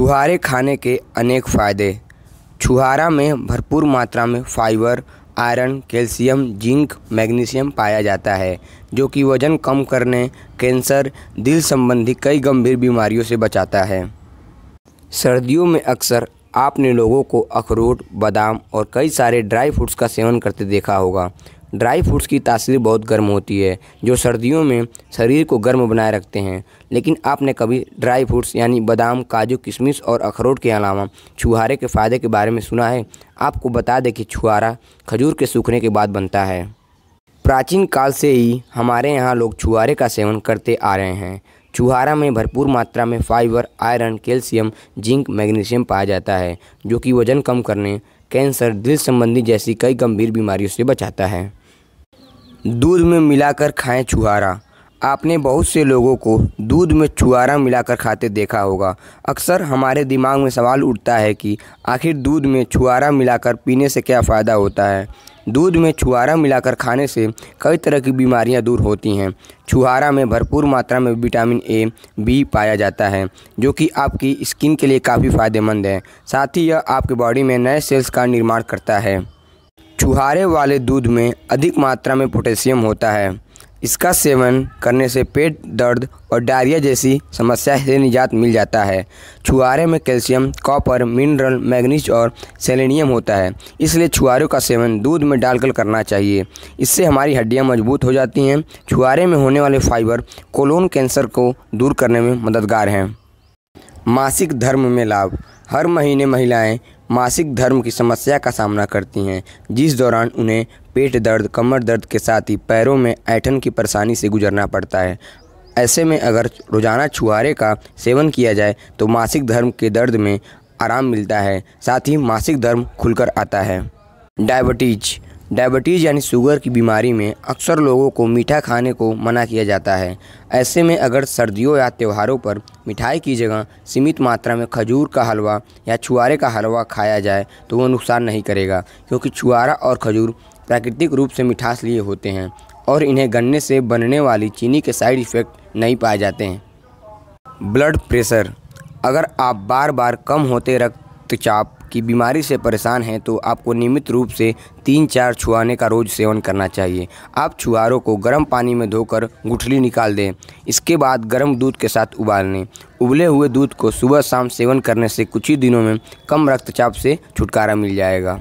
छुहारे खाने के अनेक फ़ायदे छुहारा में भरपूर मात्रा में fibre iron calcium zinc magnesium पाया जाता है जो कि वज़न कम करने कैंसर दिल संबंधी कई गंभीर बीमारियों से बचाता है सर्दियों में अक्सर आपने लोगों को अखरोट बादाम और कई सारे ड्राई फ्रूट्स का सेवन करते देखा होगा ड्राई फ्रूट्स की तासीर बहुत गर्म होती है जो सर्दियों में शरीर को गर्म बनाए रखते हैं लेकिन आपने कभी ड्राई फ्रूट्स यानी बादाम काजू किशमिश और अखरोट के अलावा छुहारे के फ़ायदे के बारे में सुना है आपको बता दें कि छुहारा खजूर के सूखने के बाद बनता है प्राचीन काल से ही हमारे यहाँ लोग छुहारे का सेवन करते आ रहे हैं छुहारा में भरपूर मात्रा में fibre iron calcium zinc magnesium पाया जाता है जो कि वजन कम करने कैंसर दिल संबंधी जैसी कई गंभीर बीमारियों से बचाता है दूध में मिलाकर खाएं छुहारा आपने बहुत से लोगों को दूध में छुहारा मिलाकर खाते देखा होगा अक्सर हमारे दिमाग में सवाल उठता है कि आखिर दूध में छुहारा मिलाकर पीने से क्या फ़ायदा होता है दूध में छुहारा मिलाकर खाने से कई तरह की बीमारियां दूर होती हैं छुहारा में भरपूर मात्रा में विटामिन ए बी पाया जाता है जो कि आपकी स्किन के लिए काफ़ी फ़ायदेमंद है साथ ही यह आपके बॉडी में नए सेल्स का निर्माण करता है छुहारे वाले दूध में अधिक मात्रा में पोटेशियम होता है इसका सेवन करने से पेट दर्द और डायरिया जैसी समस्या से निजात मिल जाता है छुहारे में कैल्शियम कॉपर मिनरल मैग्नीज और सेलेनियम होता है इसलिए छुहारे का सेवन दूध में डालकर करना चाहिए इससे हमारी हड्डियां मजबूत हो जाती हैं छुहारे में होने वाले फाइबर कोलोन कैंसर को दूर करने में मददगार हैं मासिक धर्म में लाभ हर महीने महिलाएं मासिक धर्म की समस्या का सामना करती हैं जिस दौरान उन्हें पेट दर्द कमर दर्द के साथ ही पैरों में ऐठन की परेशानी से गुजरना पड़ता है ऐसे में अगर रोज़ाना छुहारे का सेवन किया जाए तो मासिक धर्म के दर्द में आराम मिलता है साथ ही मासिक धर्म खुलकर आता है डायबिटीज़ डायबिटीज़ यानी शुगर की बीमारी में अक्सर लोगों को मीठा खाने को मना किया जाता है ऐसे में अगर सर्दियों या त्योहारों पर मिठाई की जगह सीमित मात्रा में खजूर का हलवा या छुआरे का हलवा खाया जाए तो वो नुकसान नहीं करेगा क्योंकि छुआरा और खजूर प्राकृतिक रूप से मिठास लिए होते हैं और इन्हें गन्ने से बनने वाली चीनी के साइड इफ़ेक्ट नहीं पाए जाते हैं ब्लड प्रेशर अगर आप बार बार कम होते रक्त रक्तचाप की बीमारी से परेशान हैं तो आपको नियमित रूप से तीन चार छुआने का रोज़ सेवन करना चाहिए आप छुआरों को गर्म पानी में धोकर गुठली निकाल दें इसके बाद गर्म दूध के साथ उबाल लें उबले हुए दूध को सुबह शाम सेवन करने से कुछ ही दिनों में कम रक्तचाप से छुटकारा मिल जाएगा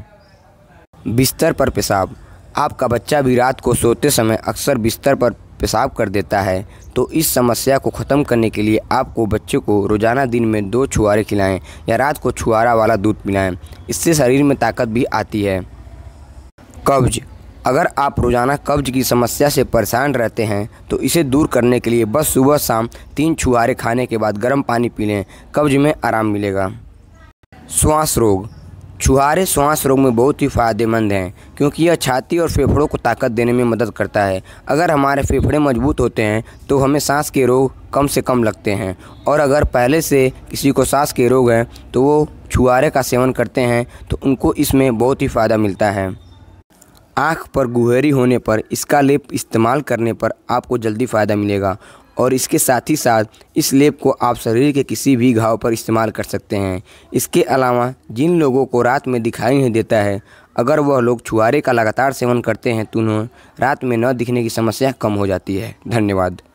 बिस्तर पर पेशाब आपका बच्चा भी रात को सोते समय अक्सर बिस्तर पर पेशाब कर देता है तो इस समस्या को ख़त्म करने के लिए आपको बच्चे को रोज़ाना दिन में दो छुआरे खिलाएं या रात को छुआरा वाला दूध पिलाएं इससे शरीर में ताकत भी आती है कब्ज अगर आप रोज़ाना कब्ज की समस्या से परेशान रहते हैं तो इसे दूर करने के लिए बस सुबह शाम तीन छुहारे खाने के बाद गर्म पानी पी लें कब्ज में आराम मिलेगा श्वास रोग छुहारे श्वास रोग में बहुत ही फायदेमंद हैं क्योंकि यह छाती और फेफड़ों को ताकत देने में मदद करता है अगर हमारे फेफड़े मजबूत होते हैं तो हमें सांस के रोग कम से कम लगते हैं और अगर पहले से किसी को सांस के रोग हैं तो वो छुहारे का सेवन करते हैं तो उनको इसमें बहुत ही फ़ायदा मिलता है आँख पर गुहेरी होने पर इसका लेप इस्तेमाल करने पर आपको जल्दी फ़ायदा मिलेगा और इसके साथ ही साथ इस लेप को आप शरीर के किसी भी घाव पर इस्तेमाल कर सकते हैं इसके अलावा जिन लोगों को रात में दिखाई नहीं देता है अगर वह लोग छुआरे का लगातार सेवन करते हैं तो उन्हें रात में न दिखने की समस्या कम हो जाती है धन्यवाद